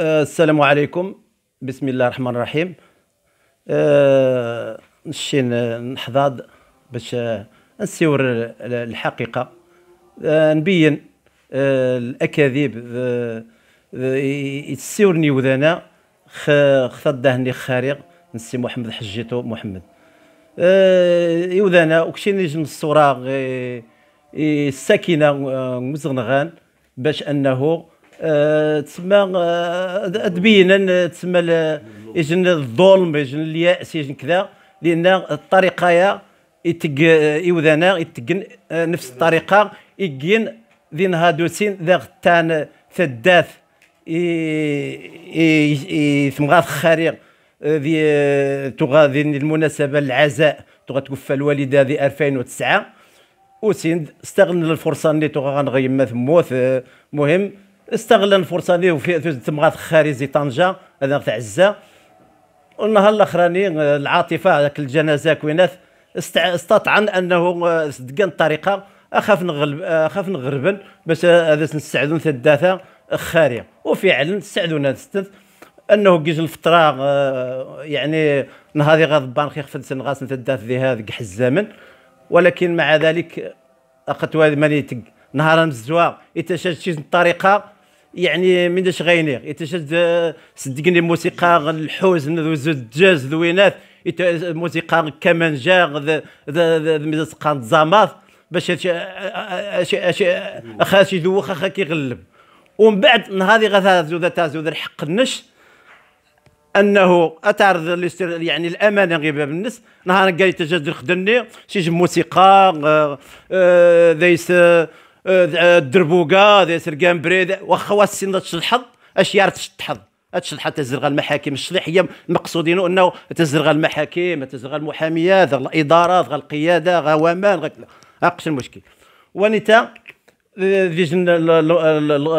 آه، السلام عليكم بسم الله الرحمن الرحيم آه، نشي نحضاض باش آه، نسيور الحقيقه نبين الاكاذيب يسيورني وذانا خطا الدهني خارغ نسي محمد حجيتو محمد يوذانا وكشي نجم الصوره الساكنه مزغنغان باش انه آه، تسمى تبينا آه، تسمى يجن الظلم يجن الياس يجن كذا لان الطريقه يا يتق يوذانا يتقن آه، نفس الطريقه يقين ذين هادوسين ذا غتان ثداث ثمغاث خارق ذي تغا ذين المناسبه العزاء تغا توفى الوالده ذي 2009 وسين استغل الفرصه اللي تغا مثل موث مهم استغل الفرصه اللي وفي تمغات خارجي طنجه هذا تاع عزه والنهار الاخراني آه، العاطفه هذاك الجنازه كوينات استطعن انه آه، دقن الطريقه اخاف نغلب آه، اخاف نغربن باش هذا نستعدو ثداثه خاريه وفعلا استعدو نستث انه كيج الفتره يعني نهار غاد بان خي خفد سن غاسن ثداث ذي هذا كح الزمن ولكن مع ذلك اخت هذه ماني نهار مزوا يتشجج الطريقه يعني من داش غاينيغ يتشد صدقني موسيقى الحزن ذو الجاز ذوينات موسيقى كمان جا ميزة قان زماط باش هادشي اخا شي ذوخ اخا كيغلب ومن بعد نهار غا زود تاع زود الحق النش انه اتعرض يعني الامانه غير باب الناس نهار قال يتجدد خدني شي موسيقى آه، آه، ذيس آه آه الدربوكا ذا سرقان بريد واخا واسين تشلحظ اشياء تشد الحظ تزرغ المحاكم الشليحيه مقصودين انه تزرغ المحاكم تزرغ المحاميات الاداره القياده غوامان غا اقش المشكل ونتا ذيج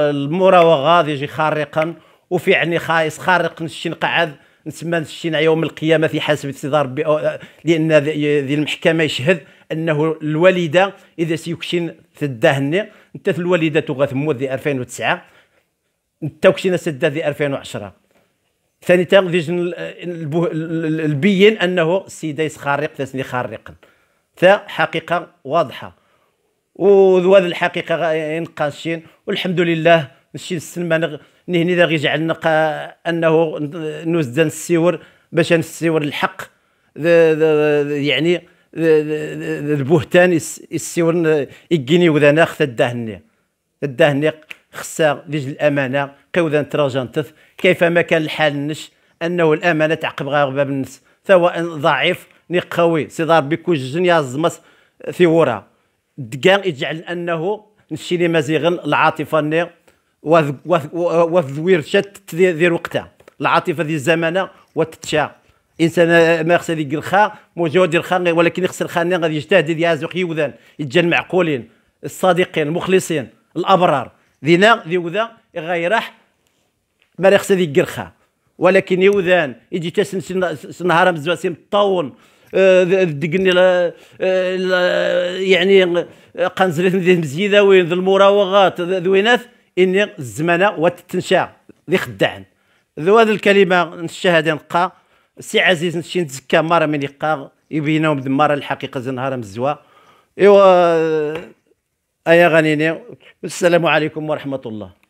المراوغه ذيجي خارقا وفي يعني خايس خارق الشين قعد نسمى الشينع يوم القيامه في حسب انتظار ربي أه، لان ذي المحكمه يشهد انه الوالده اذا سيكشن الدهن انت الوالده تغاث مو ذي 2009 انت وكشينا سدا ذي 2010 ثاني تاع البين انه السيده يسخارق تسني خارقا تا حقيقه واضحه وذو الحقيقه ينقاشين والحمد لله نشي السلمان نهني ذا غيجعلنا انه نوزدان السيور باش نسيور الحق ذا ذا يعني البهتان السيور يقيني وذا ختا الدهني الدهني خسار ديج الامانه قوذا تراجنتف كيف ما كان الحال نش انه الامانه تعقب باب النس سواء ضعيف ني قوي سي دار بكوج جنيا الزمس في ورا دكان يجعل انه نشيلي مزيغن العاطفه ني والذوير شات دير وقتها العاطفه ديال الزمانه وتتشا انسان ما يخسر هذيك الخا موجود ديال الخا ولكن يخسر الخانه غادي يجتهد يازق يوذن يتجا المعقولين الصادقين المخلصين الابرار ذينا ذي وذا غيراح ما يخسر هذيك الخا ولكن يوذان يجي تسن نهار مزواسين سيم طون آه، دقني آه، يعني آه، قنزلت مزيده وين ذي المراوغات ذوينات إن الزمانه وتتنشا اللي خدعن ذو هذه الكلمه الشهاده نقا سي عزيز نشي نتزكى مره من يقا يبينهم دمار الحقيقه زنهار مزوا ايوا آه، ايا غنيني والسلام عليكم ورحمه الله